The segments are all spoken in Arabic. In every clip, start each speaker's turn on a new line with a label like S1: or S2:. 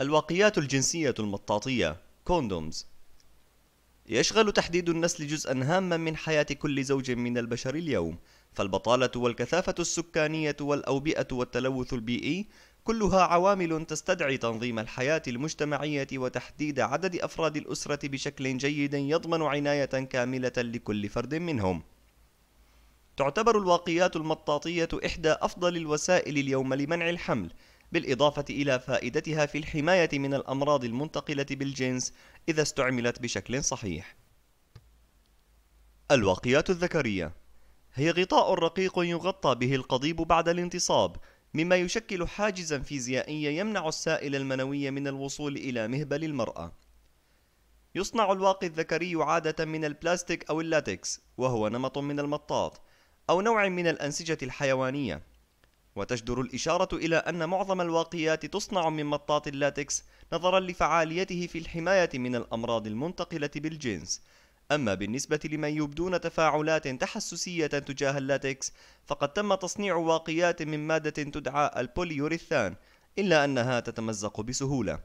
S1: الواقيات الجنسية المطاطية كوندومز يشغل تحديد النسل جزءا هاما من حياة كل زوج من البشر اليوم فالبطالة والكثافة السكانية والأوبئة والتلوث البيئي كلها عوامل تستدعي تنظيم الحياة المجتمعية وتحديد عدد أفراد الأسرة بشكل جيد يضمن عناية كاملة لكل فرد منهم تعتبر الواقيات المطاطية إحدى أفضل الوسائل اليوم لمنع الحمل بالإضافة إلى فائدتها في الحماية من الأمراض المنتقلة بالجنس إذا استعملت بشكل صحيح. الواقيات الذكرية هي غطاء رقيق يغطى به القضيب بعد الانتصاب، مما يشكل حاجزا فيزيائيا يمنع السائل المنوي من الوصول إلى مهبل المرأة. يصنع الواقي الذكري عادة من البلاستيك أو اللاتكس، وهو نمط من المطاط، أو نوع من الأنسجة الحيوانية، وتجدر الإشارة إلى أن معظم الواقيات تصنع من مطاط اللاتكس نظرا لفعاليته في الحماية من الأمراض المنتقلة بالجنس أما بالنسبة لمن يبدون تفاعلات تحسسية تجاه اللاتكس فقد تم تصنيع واقيات من مادة تدعى البوليوريثان إلا أنها تتمزق بسهولة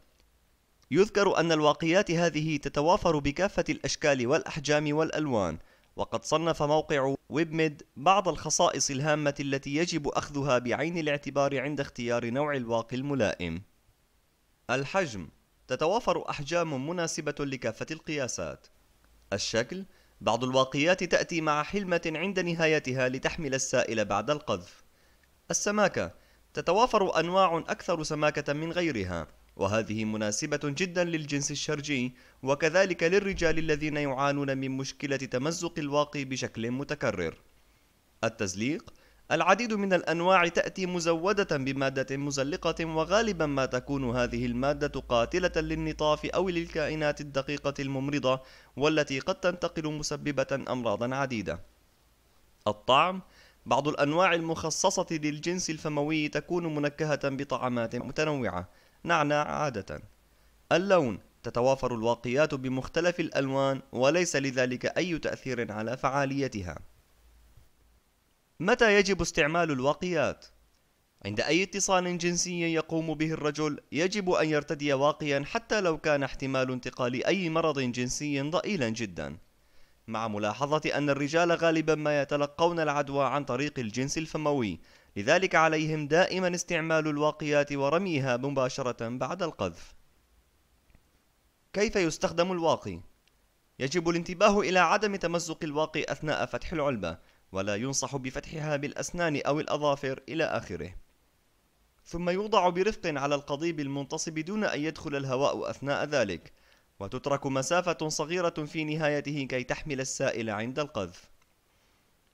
S1: يذكر أن الواقيات هذه تتوافر بكافة الأشكال والأحجام والألوان وقد صنف موقع ويبميد بعض الخصائص الهامة التي يجب أخذها بعين الاعتبار عند اختيار نوع الواقي الملائم الحجم تتوافر أحجام مناسبة لكافة القياسات الشكل بعض الواقيات تأتي مع حلمة عند نهايتها لتحمل السائل بعد القذف السماكة تتوافر أنواع أكثر سماكة من غيرها وهذه مناسبة جدا للجنس الشرجي وكذلك للرجال الذين يعانون من مشكلة تمزق الواقي بشكل متكرر. التزليق العديد من الأنواع تأتي مزودة بمادة مزلقة وغالبا ما تكون هذه المادة قاتلة للنطاف أو للكائنات الدقيقة الممرضة والتي قد تنتقل مسببة أمراضا عديدة. الطعم بعض الأنواع المخصصة للجنس الفموي تكون منكهة بطعامات متنوعة نعناع عادة اللون تتوافر الواقيات بمختلف الألوان وليس لذلك أي تأثير على فعاليتها متى يجب استعمال الواقيات؟ عند أي اتصال جنسي يقوم به الرجل يجب أن يرتدي واقيا حتى لو كان احتمال انتقال أي مرض جنسي ضئيلا جدا مع ملاحظة أن الرجال غالبا ما يتلقون العدوى عن طريق الجنس الفموي لذلك عليهم دائما استعمال الواقيات ورميها مباشرة بعد القذف كيف يستخدم الواقي؟ يجب الانتباه إلى عدم تمزق الواقي أثناء فتح العلبة ولا ينصح بفتحها بالأسنان أو الأظافر إلى آخره ثم يوضع برفق على القضيب المنتصب دون أن يدخل الهواء أثناء ذلك وتترك مسافة صغيرة في نهايته كي تحمل السائل عند القذف.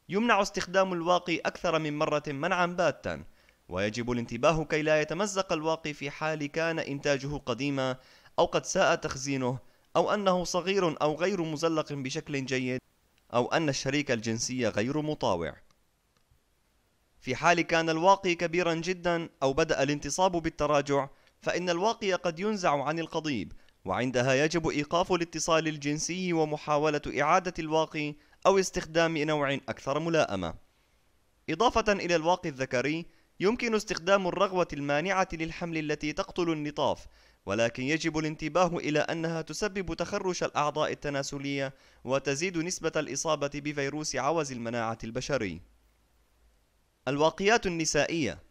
S1: يمنع استخدام الواقي أكثر من مرة منعا باتا، ويجب الانتباه كي لا يتمزق الواقي في حال كان إنتاجه قديما أو قد ساء تخزينه أو أنه صغير أو غير مزلق بشكل جيد أو أن الشريك الجنسي غير مطاوع. في حال كان الواقي كبيرا جدا أو بدأ الانتصاب بالتراجع فإن الواقي قد ينزع عن القضيب وعندها يجب إيقاف الاتصال الجنسي ومحاولة إعادة الواقي أو استخدام نوع أكثر ملائمة. إضافة إلى الواقي الذكري، يمكن استخدام الرغوة المانعة للحمل التي تقتل النطاف، ولكن يجب الانتباه إلى أنها تسبب تخرج الأعضاء التناسلية وتزيد نسبة الإصابة بفيروس عوز المناعة البشري. الواقيات النسائية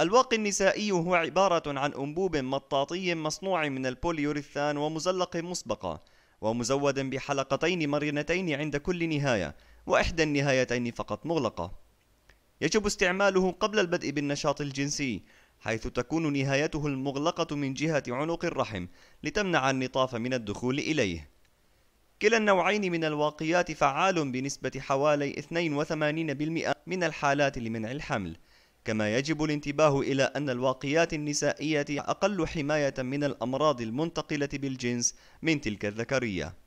S1: الواقي النسائي هو عبارة عن أنبوب مطاطي مصنوع من البوليوريثان ومزلق مسبقا ومزود بحلقتين مرنتين عند كل نهاية وإحدى النهايتين فقط مغلقة يجب استعماله قبل البدء بالنشاط الجنسي حيث تكون نهايته المغلقة من جهة عنق الرحم لتمنع النطاف من الدخول إليه كلا النوعين من الواقيات فعال بنسبة حوالي 82% من الحالات لمنع الحمل كما يجب الانتباه إلى أن الواقيات النسائية أقل حماية من الأمراض المنتقلة بالجنس من تلك الذكرية